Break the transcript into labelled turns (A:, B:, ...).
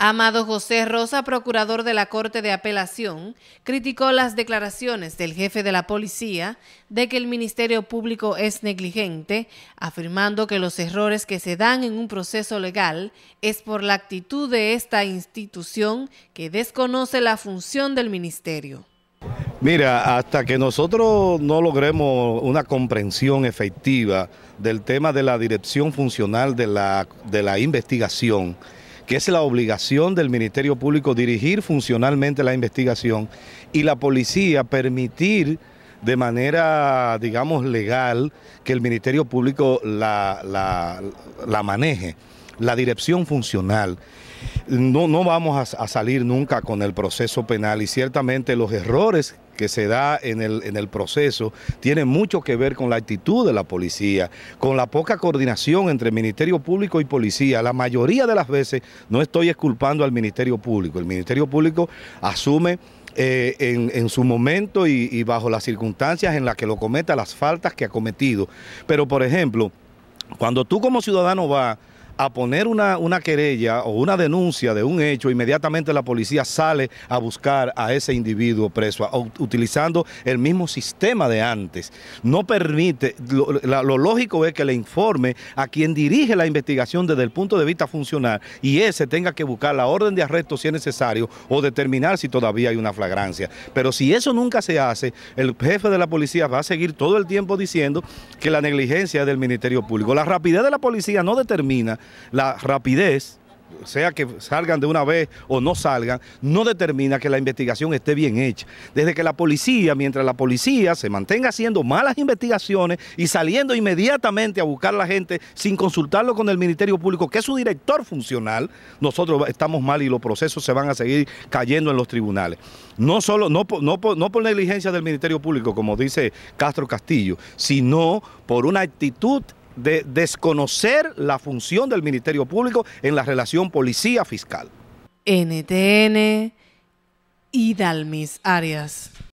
A: Amado José Rosa, procurador de la Corte de Apelación, criticó las declaraciones del jefe de la policía de que el Ministerio Público es negligente, afirmando que los errores que se dan en un proceso legal es por la actitud de esta institución que desconoce la función del Ministerio.
B: Mira, hasta que nosotros no logremos una comprensión efectiva del tema de la dirección funcional de la, investigación, que es la obligación del Ministerio Público dirigir funcionalmente la investigación y la policía permitir de manera, digamos, legal que el Ministerio Público la, maneje la dirección funcional. No, no vamos a, salir nunca con el proceso penal y ciertamente los errores que se da en el, proceso tienen mucho que ver con la actitud de la policía, con la poca coordinación entre Ministerio Público y policía. La mayoría de las veces no estoy esculpando al Ministerio Público. El Ministerio Público asume eh, en, su momento y, y bajo las circunstancias en las que lo cometa, las faltas que ha cometido. Pero, por ejemplo, cuando tú como ciudadano vas a poner una, querella o una denuncia de un hecho, inmediatamente la policía sale a buscar a ese individuo preso, utilizando el mismo sistema de antes. No permite, lo lógico es que le informe a quien dirige la investigación desde el punto de vista funcional y ese tenga que buscar la orden de arresto si es necesario o determinar si todavía hay una flagrancia. Pero si eso nunca se hace, el jefe de la policía va a seguir todo el tiempo diciendo que la negligencia es del Ministerio Público. La rapidez de la policía no determina la rapidez, sea que salgan de una vez o no salgan, no determina que la investigación esté bien hecha. Desde que la policía, mientras la policía se mantenga haciendo malas investigaciones y saliendo inmediatamente a buscar a la gente sin consultarlo con el Ministerio Público, que es su director funcional, nosotros estamos mal y los procesos se van a seguir cayendo en los tribunales. No solo, no, no, por negligencia del Ministerio Público, como dice Castro Castillo, sino por una actitud de desconocer la función del Ministerio Público en la relación policía-fiscal. NTN y Arias.